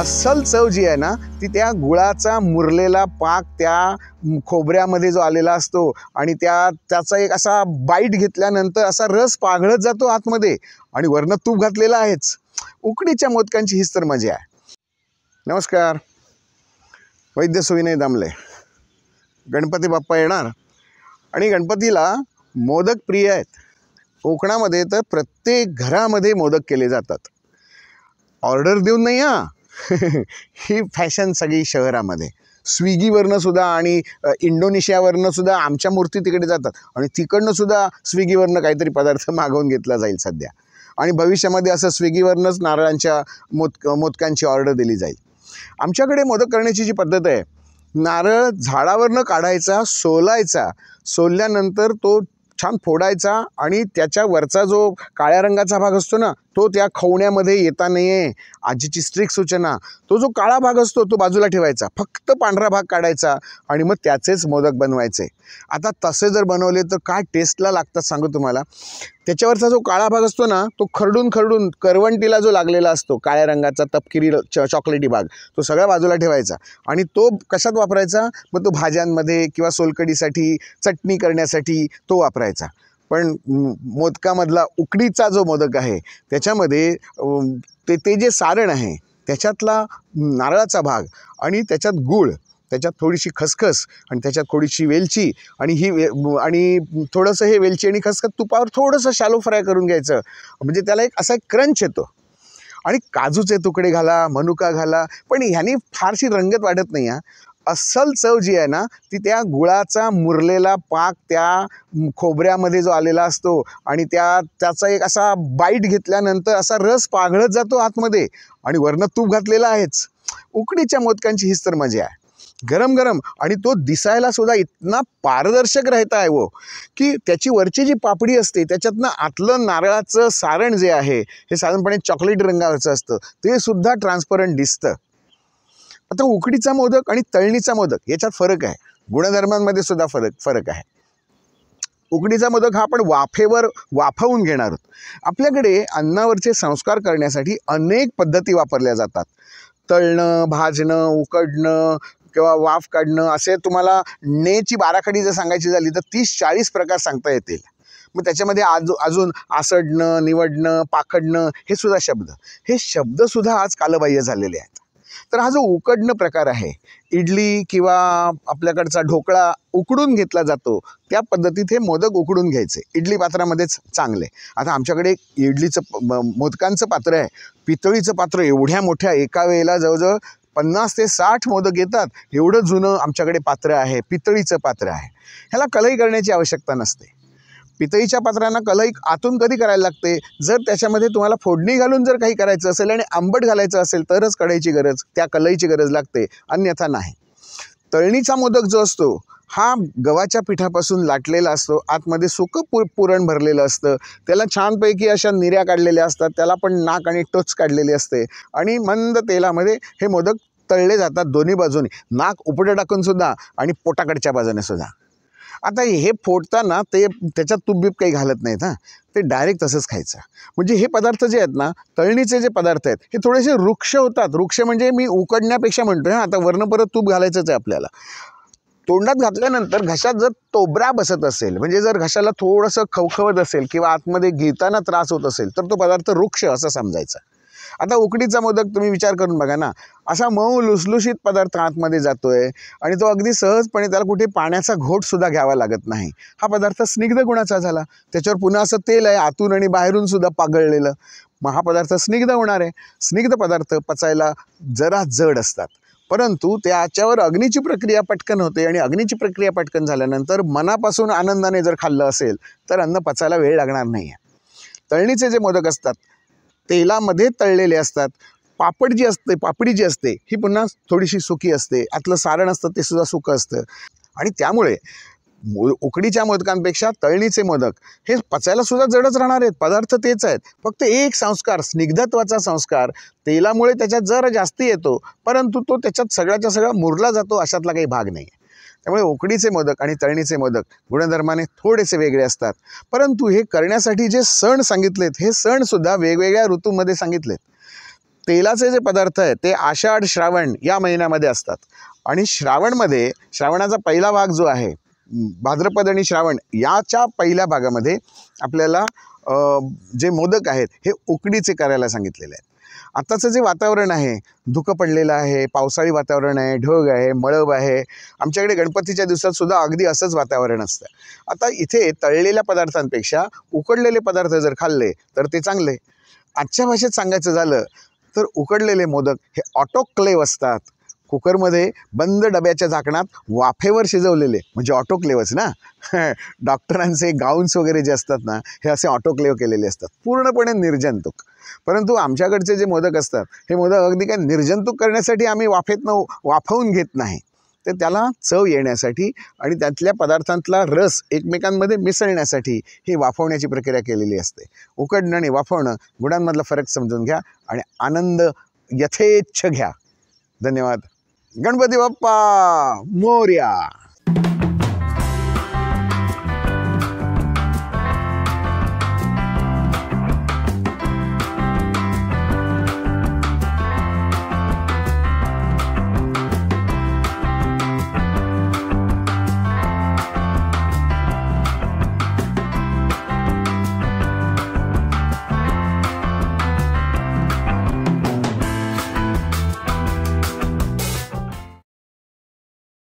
अस्सल चव जी आहे ना ती त्या गुळाचा मुरलेला पाक त्या खोबऱ्यामध्ये जो आलेला असतो आणि त्या त्याचा एक असा बाईट घेतल्यानंतर असा रस पाघळत जातो आतमध्ये आणि वरनं तूप घातलेला आहेच उकडीच्या मोदकांची हीच तर मजा आहे नमस्कार वैद्य सुविनय दामले गणपती बाप्पा येणार आणि गणपतीला मोदक प्रिय आहेत कोकणामध्ये तर प्रत्येक घरामध्ये मोदक केले जातात ऑर्डर देऊन नाही हां ही फॅशन सगळी शहरामध्ये स्विगीवरनं सुद्धा आणि इंडोनेशियावरनं सुद्धा आमच्या मूर्ती तिकडे जातात आणि तिकडनं सुद्धा स्विगीवरनं काहीतरी पदार्थ मागवून घेतला जाईल सध्या आणि भविष्यामध्ये असं स्विगीवरनंच नारळांच्या मोद मोदकांची ऑर्डर दिली जाईल आमच्याकडे मोदक करण्याची जी पद्धत आहे नारळ झाडावरनं काढायचा सोलायचा सोलल्यानंतर तो छान फोडायचा आणि त्याच्या वरचा जो काळ्या रंगाचा भाग असतो ना तो त्या खवण्यामध्ये येता नाहीये आजीची स्ट्रिक्ट सूचना तो जो काळा भाग असतो तो बाजूला ठेवायचा फक्त पांढरा भाग काढायचा आणि मग त्याचेच मोदक बनवायचे आता तसे जर बनवले तर काय टेस्टला लागतात सांगू तुम्हाला त्याच्यावरचा जो काळा भाग असतो ना तो खरडून खरडून करवंटीला जो लागलेला असतो काळ्या रंगाचा तपकिरी च चॉकलेटी भाग तो सगळ्या बाजूला ठेवायचा आणि तो कशात वापरायचा मग तो भाज्यांमध्ये किंवा सोलकडीसाठी चटणी करण्यासाठी तो वापरायचा पण मोदकामधला उकडीचा जो मोदक आहे त्याच्यामध्ये ते ते जे सारण आहे त्याच्यातला नारळाचा भाग आणि त्याच्यात गूळ त्याच्यात थोडीशी खसखस आणि त्याच्यात थोडीशी वेलची आणि ही वे आणि थोडंसं हे वेलची आणि खसखस तुपावर थोडंसं शॅलो फ्राय करून घ्यायचं म्हणजे त्याला एक असा एक क्रंच येतो आणि काजूचे तुकडे घाला मनुका घाला पण ह्याने फारशी रंगत वाढत नाही हा अस्सल चव जी आहे ना ती त्या गुळाचा मुरलेला पाक त्या खोबऱ्यामध्ये जो आलेला असतो आणि त्या त्याचा एक असा बाईट घेतल्यानंतर असा रस पाघळत जातो आतमध्ये आणि वरनं तूप घातलेला आहेच उकडीच्या मोदकांची हीच तर मजा आहे गरम गरम आणि तो दिसायला सुद्धा इतना पारदर्शक राहता आहे वो की त्याची वरची जी पापडी असते त्याच्यातनं आतलं नारळाचं सारण जे आहे हे साधारणपणे चॉकलेट रंगाचं असतं ते सुद्धा ट्रान्सपरंट दिसतं आता उकडीचा मोदक आणि तळणीचा मोदक याच्यात फरक आहे गुणधर्मांमध्ये सुद्धा फरक फरक आहे उकडीचा मोदक हा आपण वाफेवर वाफवून घेणार आहोत आपल्याकडे अन्नावरचे संस्कार करण्यासाठी अनेक पद्धती वापरल्या जातात तळणं भाजणं उकडणं किंवा वाफ काढणं असे तुम्हाला नेची बाराखडी जर सांगायची झाली तर तीस चाळीस प्रकार सांगता येतील मग त्याच्यामध्ये आजू अजून आसडणं निवडणं पाखडणं हे सुद्धा शब्द हे शब्दसुद्धा आज कालबाह्य झालेले आहेत तर हा जो उकडणं प्रकार आहे इडली किंवा आपल्याकडचा ढोकळा उकडून घेतला जातो त्या पद्धतीत हे मोदक उकडून घ्यायचे इडली पात्रामध्येच चांगले आता आमच्याकडे इडलीचं मोदकांचं पात्र आहे पितळीचं पात्र एवढ्या मोठ्या एका वेळेला जवळजवळ पन्नास ते साठ मोदक येतात एवढं जुनं आमच्याकडे पात्र आहे पितळीचं पात्र आहे ह्याला कलई करण्याची आवश्यकता नसते पितळीच्या पात्रांना कलई आतून कधी करायला लागते जर त्याच्यामध्ये तुम्हाला फोडणी घालून जर काही करायचं असेल आणि आंबट घालायचं असेल तरच कढईची गरज त्या कलईची गरज लागते अन्यथा नाही तळणीचा मोदक जो असतो हा गव्हाच्या पिठापासून लाटलेला असतो आतमध्ये सुकं पु पुरण भरलेलं असतं त्याला छानपैकी अशा निऱ्या काढलेल्या असतात त्याला पण नाक आणि टोच काढलेली असते आणि मंद तेलामध्ये हे मोदक तळले जातात दोन्ही बाजूने नाक उपडं टाकूनसुद्धा आणि पोटाकडच्या बाजूनेसुद्धा आता हे फोडताना ते त्याच्यात तूप काही घालत नाहीत हां ते डायरेक्ट तसंच खायचं म्हणजे हे पदार्थ जे आहेत ना तळणीचे जे पदार्थ आहेत हे थोडेसे वृक्ष होतात वृक्ष म्हणजे मी उकडण्यापेक्षा म्हणतो आहे आता वर्ण परत तूप घालायचंच आहे आपल्याला तोंडात घातल्यानंतर घशात जर तोबरा बसत असेल म्हणजे जर घशाला थोडंसं खवखवत असेल किंवा आतमध्ये घेताना त्रास होत असेल तर तो पदार्थ वृक्ष असा समजायचा आता उकडीचा मोदक तुम्ही विचार करून बघा ना असा मऊ लुसलुशीत पदार्थ आतमध्ये जातो आहे आणि तो अगदी सहजपणे त्याला कुठे पाण्याचा घोटसुद्धा घ्यावा लागत नाही हा पदार्थ स्निग्ध गुणाचा झाला त्याच्यावर पुन्हा असं तेल आहे आतून आणि बाहेरून सुद्धा पागळलेलं मग हा पदार्थ स्निग्ध होणार आहे स्निग्ध पदार्थ पचायला जरा जड असतात परंतु त्याच्यावर अग्नीची प्रक्रिया पटकन होते आणि अग्नीची प्रक्रिया पटकन झाल्यानंतर मनापासून आनंदाने जर खाल्लं असेल तर अन्न पचायला वेळ लागणार नाही आहे तळणीचे जे मोदक असतात तेलामध्ये तळलेले असतात पापड जी असते पापडी जी असते ही पुन्हा थोडीशी सुकी असते आतलं सारण असतं ते सुद्धा सुकं असतं आणि त्यामुळे उकडीच्या मोदकांपेक्षा तळणीचे मोदक हे पचायला सुद्धा जडच राहणार आहेत पदार्थ तेच आहेत फक्त एक संस्कार स्निग्धत्वाचा संस्कार तेलामुळे त्याच्यात जर जास्ती येतो परंतु तो त्याच्यात सगळ्याच्या सगळा मुरला जातो अशातला काही भाग नाही त्यामुळे उकडीचे मोदक आणि तळणीचे मोदक गुणधर्माने थोडेसे वेगळे असतात परंतु हे करण्यासाठी जे सण सांगितलेत हे सणसुद्धा वेगवेगळ्या ऋतूमध्ये सांगितलेत तेलाचे जे पदार्थ आहेत ते आषाढ श्रावण या महिन्यामध्ये असतात आणि श्रावणमध्ये श्रावणाचा पहिला भाग जो आहे भाद्रपद आणि श्रावण याच्या पहिल्या भागामध्ये आपल्याला जे मोदक आहेत हे उकडीचे करायला सांगितलेले आहेत आताचं जे वातावरण आहे धुकं पडलेलं आहे पावसाळी वातावरण आहे ढग आहे मळब आहे आमच्याकडे गणपतीच्या दिवसात सुद्धा अगदी असंच वातावरण असतं आता इथे तळलेल्या पदार्थांपेक्षा उकडलेले पदार्थ जर खाल्ले तर ते चांगले आजच्या भाषेत सांगायचं झालं तर उकडलेले मोदक हे ऑटोक्लेव असतात कुकरमध्ये बंद डब्याच्या झाकणात वाफेवर शिजवलेले म्हणजे ऑटोक्लेवच ना डॉक्टरांचे गाऊन्स वगैरे जे असतात ना हे असे ऑटोक्लेव केलेले असतात पूर्णपणे निर्जंतुक परंतु आमच्याकडचे जे मोदक असतात हे मोदक अगदी काय निर्जंतुक करण्यासाठी आम्ही वाफेतनं वाफवून घेत नाही तर त्याला चव येण्यासाठी आणि त्यातल्या पदार्थांतला रस एकमेकांमध्ये मिसळण्यासाठी ही वाफवण्याची प्रक्रिया केलेली असते उकडणं आणि वाफवणं गुणांमधला फरक समजून घ्या आणि आनंद यथेच्छ घ्या धन्यवाद गणपती बाप्पा मोर्या